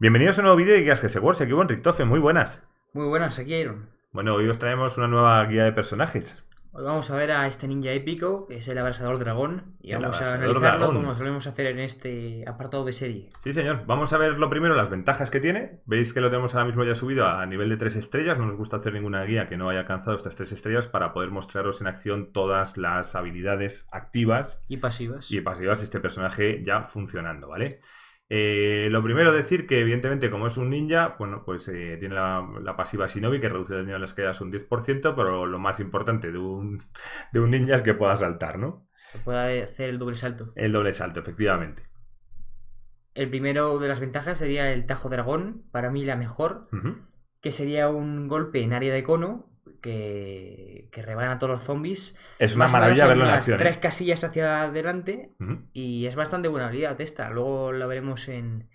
Bienvenidos a un nuevo vídeo de Guías que se aquí buen muy buenas. Muy buenas, aquí Iron. Bueno, hoy os traemos una nueva guía de personajes. Hoy vamos a ver a este ninja épico, que es el abrasador dragón, y vamos a analizarlo como solemos hacer en este apartado de serie. Sí, señor. Vamos a ver lo primero, las ventajas que tiene. Veis que lo tenemos ahora mismo ya subido a nivel de 3 estrellas. No nos gusta hacer ninguna guía que no haya alcanzado estas 3 estrellas para poder mostraros en acción todas las habilidades activas. Y pasivas. Y pasivas de este personaje ya funcionando, ¿vale? vale eh, lo primero decir que, evidentemente, como es un ninja, bueno, pues eh, tiene la, pasiva Shinobi que reduce el daño de las quedas un 10%, pero lo más importante de un, de un ninja es que pueda saltar, ¿no? Que pueda hacer el doble salto. El doble salto, efectivamente. El primero de las ventajas sería el Tajo Dragón, para mí la mejor, que sería un golpe en área de cono que, que rebanan a todos los zombies. Es una maravilla verlo en acción. Tres ¿eh? casillas hacia adelante y es bastante buena habilidad esta. Luego la veremos en,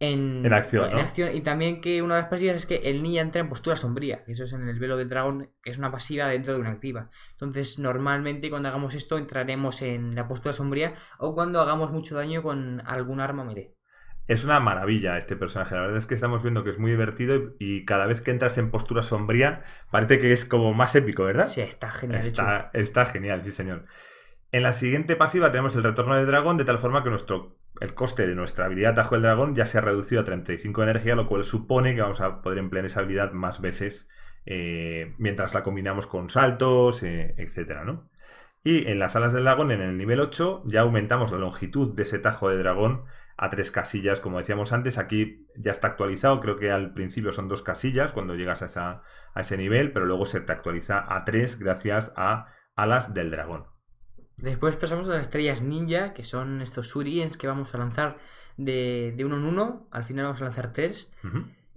en, acción, acción, Y también que una de las pasivas es que el niño entra en postura sombría, eso es en el velo del dragón, que es una pasiva dentro de una activa. Entonces, normalmente cuando hagamos esto entraremos en la postura sombría o cuando hagamos mucho daño con algún arma mire. Es una maravilla este personaje. La verdad es que estamos viendo que es muy divertido y, cada vez que entras en postura sombría parece que es como más épico, ¿verdad? Sí, está genial. Está, está genial, sí, señor. En la siguiente pasiva tenemos el retorno del dragón, de tal forma que nuestro, el coste de nuestra habilidad Tajo del Dragón ya se ha reducido a 35 de energía, lo cual supone que vamos a poder emplear esa habilidad más veces eh, mientras la combinamos con saltos, etc. Eh, etcétera, Y en las alas del dragón, en el nivel 8, ya aumentamos la longitud de ese tajo de dragón a tres casillas, como decíamos antes, aquí ya está actualizado, creo que al principio son dos casillas cuando llegas a, ese nivel, pero luego se te actualiza a tres gracias a alas del dragón. Después pasamos a las estrellas ninja, que son estos suriens que vamos a lanzar de, uno en uno, al final vamos a lanzar tres,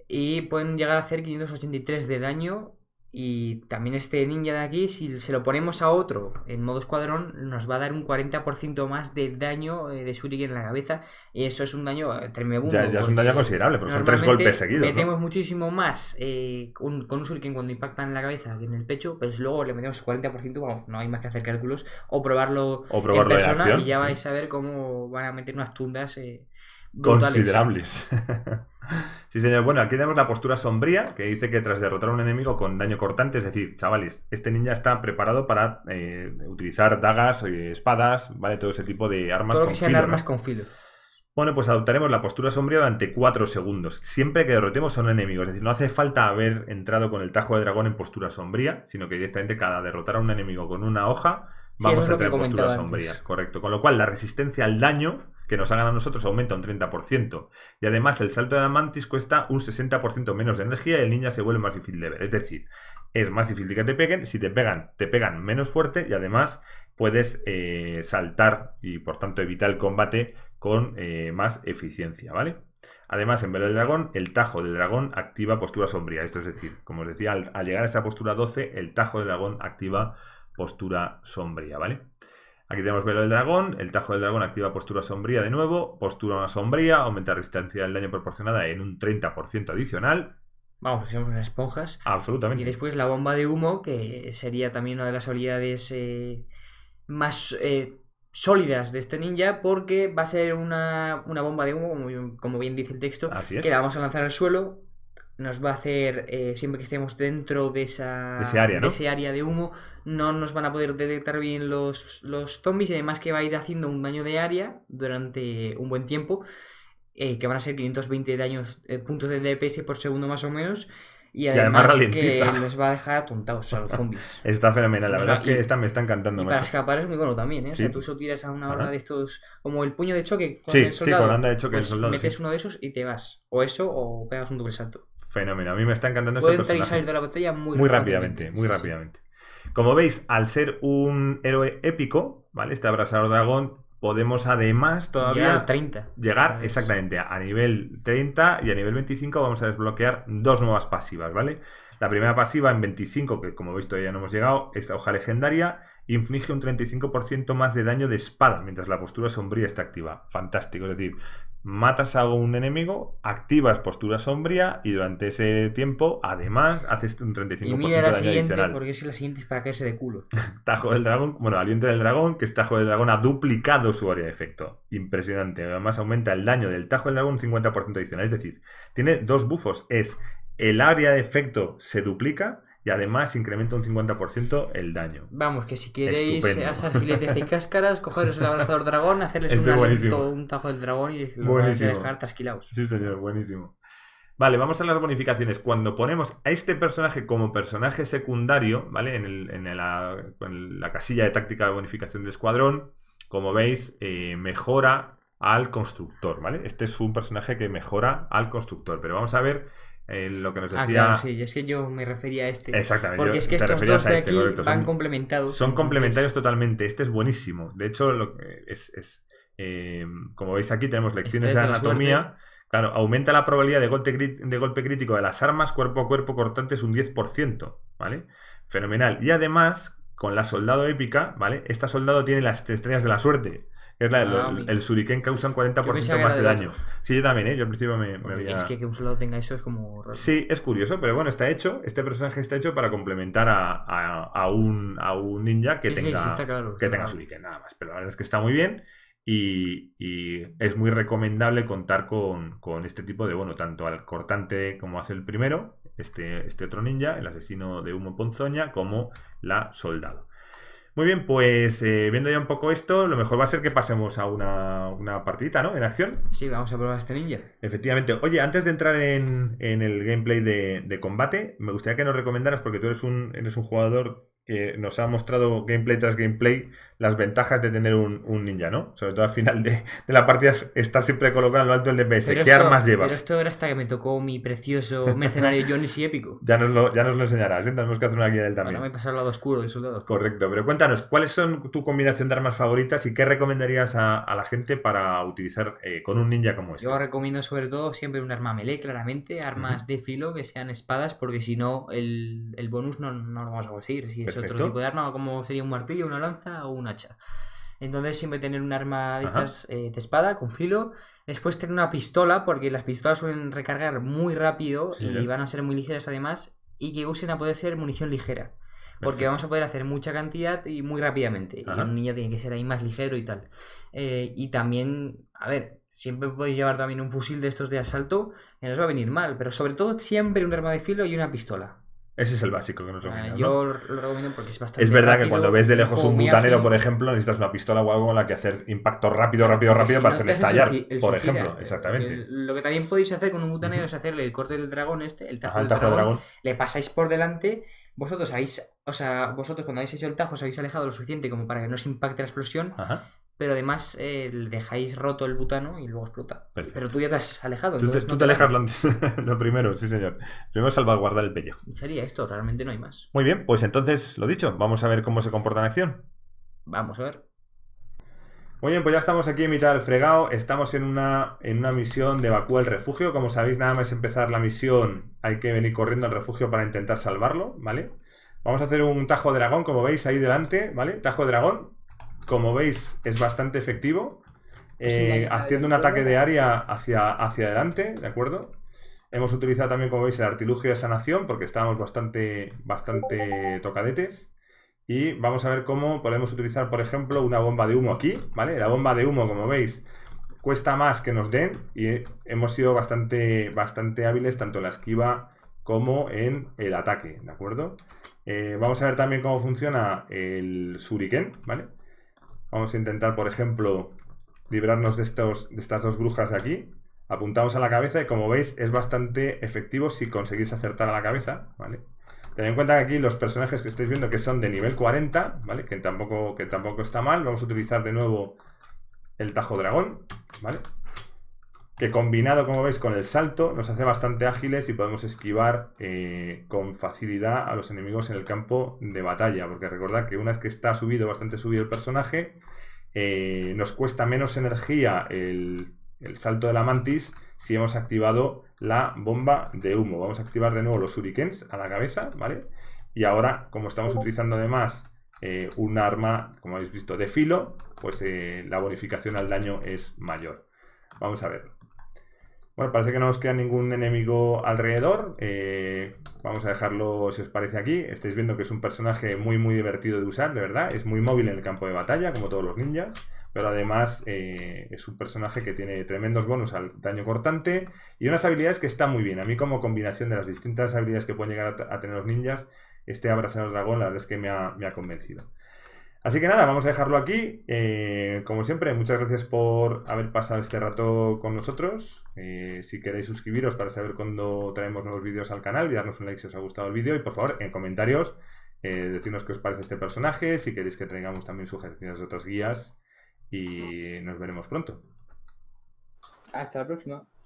y pueden llegar a hacer 583 de daño y también este ninja de aquí, si se lo ponemos a otro en modo escuadrón, nos va a dar un 40% más de daño eh, de Shuriken en la cabeza. Y eso es un daño eh, tremendo. Ya, es un daño considerable, porque son tres golpes seguidos. Metemos muchísimo más eh, con, un Shuriken cuando impacta en la cabeza que en el pecho, pero pues luego le metemos el 40%, vamos, no hay más que hacer cálculos. O probarlo, en persona y ya vais a ver cómo van a meter unas tundas. Eh, Considerables. sí, señor. Bueno, aquí tenemos la postura sombría, que dice que tras derrotar a un enemigo con daño cortante, es decir, chavales, este ninja está preparado para eh, utilizar dagas, O eh, espadas, ¿vale? Todo ese tipo de armas que sean armas con filo. Bueno, pues adoptaremos la postura sombría durante 4 segundos, siempre que derrotemos a un enemigo. Es decir, no hace falta haber entrado con el tajo de dragón en postura sombría, sino que directamente cada derrotar a un enemigo con una hoja Vamos a tener postura sombría, correcto. Con lo cual, la resistencia al daño que nos hagan a nosotros aumenta un 30%. Y además, el salto de la mantis cuesta un 60% menos de energía y el ninja se vuelve más difícil de ver. Es decir, es más difícil que te peguen. Si te pegan, te pegan menos fuerte y además puedes eh, saltar y por tanto evitar el combate con eh, más eficiencia, ¿vale? Además, en velo del dragón, el tajo del dragón activa postura sombría. Esto es decir, como os decía, al, al llegar a esta postura 12, el tajo del dragón activa postura sombría, ¿vale? Aquí tenemos velo del dragón, el tajo del dragón activa postura sombría de nuevo, postura sombría, aumenta resistencia del daño proporcionada en un 30% adicional. Vamos, somos unas esponjas. Absolutamente. Y después la bomba de humo, que sería también una de las habilidades eh, más eh, sólidas de este ninja, porque va a ser una, bomba de humo, como, bien dice el texto, Así que la vamos a lanzar al suelo, nos va a hacer, eh, siempre que estemos dentro de esa ese área, de ese área de humo, no nos van a poder detectar bien los, los zombies y además que va a ir haciendo un daño de área durante un buen tiempo, eh, que van a ser 520 daños, eh, puntos de DPS por segundo más o menos. Y además, que les va a dejar atontados a los zombies. está fenomenal, la verdad es que me está encantando. Y Para escapar es muy bueno también, ¿eh? tú solo tiras a una hora de estos, como el puño de choque. Con el soldado, de choque pues Metes uno de esos y te vas. O eso, o pegas un doble salto fenómeno. A mí me está encantando este personaje. salir de la botella muy, muy rápidamente, Muy rápidamente. Como veis, al ser un héroe épico, ¿vale? Este abrasador dragón, podemos además todavía... Llegar 30. Llegar, exactamente, a nivel 30 y a nivel 25 vamos a desbloquear dos nuevas pasivas, ¿vale? La primera pasiva en 25, que como veis todavía no hemos llegado, esta hoja legendaria, inflige un 35% más de daño de espada mientras la postura sombría está activa. Fantástico, es decir, matas a un enemigo, activas postura sombría y durante ese tiempo, además, haces un 35% y mira la de Porque si la siguiente es para caerse de culo. tajo del dragón, bueno, aliento del dragón, que es tajo del dragón, ha duplicado su área de efecto. Impresionante. Además, aumenta el daño del tajo del dragón un 50% adicional. Es decir, tiene dos bufos. Es el área de efecto se duplica y además incrementa un 50% el daño. Vamos, que si queréis Estupendo. asar filetes de cáscaras, cogeros el abrazador dragón, hacerles este un, un tajo del dragón y vais a dejar trasquilados. Sí, señor, buenísimo. Vale, vamos a las bonificaciones. Cuando ponemos a este personaje como personaje secundario, ¿vale? En, el, en, la, casilla de táctica de bonificación del escuadrón, como veis, eh, mejora al constructor, ¿vale? Este es un personaje que mejora al constructor, pero vamos a ver lo que nos ah, decía. sí, es que yo me refería a este. Exactamente, porque es que estos dos este, aquí van complementados. Son complementarios totalmente. Este es buenísimo. De hecho, lo que es, eh, como veis aquí, tenemos lecciones este de, anatomía. Claro, aumenta la probabilidad de golpe, de golpe crítico de las armas cuerpo a cuerpo cortantes un 10%, ¿vale? Fenomenal. Y además, con la soldado épica, ¿vale? Esta soldado tiene las estrellas de la suerte. Es la, ah, el, el, causa un 40% más de daño. Sí, yo también, ¿eh? Yo al principio me, Es que que un soldado tenga eso es como... Sí, es curioso, pero bueno, está hecho. Este personaje está hecho para complementar a, a, un, ninja que tenga, que tenga nada más. Pero la verdad es que está muy bien y, es muy recomendable contar con, este tipo de, bueno, tanto al cortante como hace el primero, este, este otro ninja, el asesino de humo ponzoña, como la soldado. Muy bien, pues eh, viendo ya un poco esto, lo mejor va a ser que pasemos a una, una partidita, ¿no? En acción. Sí, vamos a probar a este ninja. Efectivamente. Oye, antes de entrar en, en el gameplay de, de, combate, me gustaría que nos recomendaras, porque tú eres un, eres un jugador nos ha mostrado gameplay tras gameplay las ventajas de tener un, ninja, ¿no? Sobre todo al final de, la partida estar siempre colocado en lo alto el DPS. ¿Qué armas llevas? Pero esto era hasta que me tocó mi precioso mercenario Johnny y épico. Ya nos lo, ya nos lo enseñarás, ¿eh? tenemos que hacer una guía del también. Ahora me pasa al lado oscuro, de soldados Correcto, pero cuéntanos, ¿cuáles son tu combinación de armas favoritas y qué recomendarías a, la gente para utilizar eh, con un ninja como este? Yo recomiendo sobre todo siempre un arma melee, claramente, armas de filo que sean espadas, porque si no, el, bonus no, no lo vamos a conseguir. Si otro tipo de arma, como sería un martillo, una lanza o un hacha. Entonces siempre tener un arma de estas eh, espada con filo. Después tener una pistola, porque las pistolas suelen recargar muy rápido y van a ser muy ligeras además. Y que usen a poder ser munición ligera. Porque vamos a poder hacer mucha cantidad y muy rápidamente. Y un niño tiene que ser ahí más ligero y tal. Eh, y también, a ver, siempre podéis llevar también un fusil de estos de asalto, que no os va a venir mal. Pero sobre todo siempre un arma de filo y una pistola. Ese es el básico que nos ah, ¿no? Yo lo recomiendo porque es bastante. Es verdad que cuando ves de lejos un butanero, por ejemplo, necesitas una pistola o algo con la que hacer impacto rápido, rápido, rápido para hacer estallar, por ejemplo. Exactamente. lo que también podéis hacer con un butanero es hacerle el corte del dragón este, el tajo, del, dragón, Le pasáis por delante. Vosotros habéis, o sea, vosotros cuando habéis hecho el tajo os habéis alejado lo suficiente como para que no os impacte la explosión. Ajá pero además eh, dejáis roto el butano y luego explota. Pero tú ya te has alejado. Tú te, alejas lo, primero, sí señor. Primero salvaguardar el pello. Sería esto, realmente no hay más. Muy bien, pues entonces, lo dicho, vamos a ver cómo se comporta en acción. Vamos a ver. Muy bien, pues ya estamos aquí en mitad del fregado. Estamos en una, en una misión de evacuar el refugio. Como sabéis, nada más empezar la misión hay que venir corriendo al refugio para intentar salvarlo, ¿vale? Vamos a hacer un tajo de dragón, como veis ahí delante, ¿vale? Tajo de dragón, como veis, es bastante efectivo. Eh, haciendo un ataque de área hacia, hacia adelante, ¿de acuerdo? Hemos utilizado también, como veis, el artilugio de sanación porque estábamos bastante, bastante tocadetes. Y vamos a ver cómo podemos utilizar, por ejemplo, una bomba de humo aquí, ¿vale? La bomba de humo, como veis, cuesta más que nos den y hemos sido bastante, bastante hábiles tanto en la esquiva como en el ataque, ¿de acuerdo? Eh, vamos a ver también cómo funciona el shuriken, ¿vale? Vamos a intentar, por ejemplo, librarnos de, estos, de estas dos brujas aquí. Apuntamos a la cabeza y como veis es bastante efectivo si conseguís acertar a la cabeza, ¿vale? Tened en cuenta que aquí los personajes que estáis viendo que son de nivel 40, ¿vale? Que tampoco, que tampoco está mal. Vamos a utilizar de nuevo el tajo dragón, ¿vale? que combinado, como veis, con el salto, nos hace bastante ágiles y podemos esquivar eh, con facilidad a los enemigos en el campo de batalla. Porque recordad que una vez que está subido, bastante subido el personaje, eh, nos cuesta menos energía el, salto de la mantis si hemos activado la bomba de humo. Vamos a activar de nuevo los shurikens a la cabeza, ¿vale? Y ahora, como estamos utilizando además eh, un arma, como habéis visto, de filo, pues la bonificación al daño es mayor. Vamos a ver. Bueno, parece que no os queda ningún enemigo alrededor. Eh, vamos a dejarlo, si os parece, aquí. Estáis viendo que es un personaje muy, muy divertido de usar, de verdad. Es muy móvil en el campo de batalla, como todos los ninjas. Pero además eh, es un personaje que tiene tremendos bonus al daño cortante y unas habilidades que están muy bien. A mí como combinación de las distintas habilidades que pueden llegar a, tener los ninjas, este abrazo al dragón la verdad es que me ha convencido. Así que nada, vamos a dejarlo aquí. Eh, como siempre, muchas gracias por haber pasado este rato con nosotros. Eh, si queréis suscribiros para saber cuándo traemos nuevos vídeos al canal y darnos un like si os ha gustado el vídeo. Y por favor, en comentarios, eh, decirnos qué os parece este personaje, si queréis que traigamos también sugerencias de otras guías. Y nos veremos pronto. Hasta la próxima.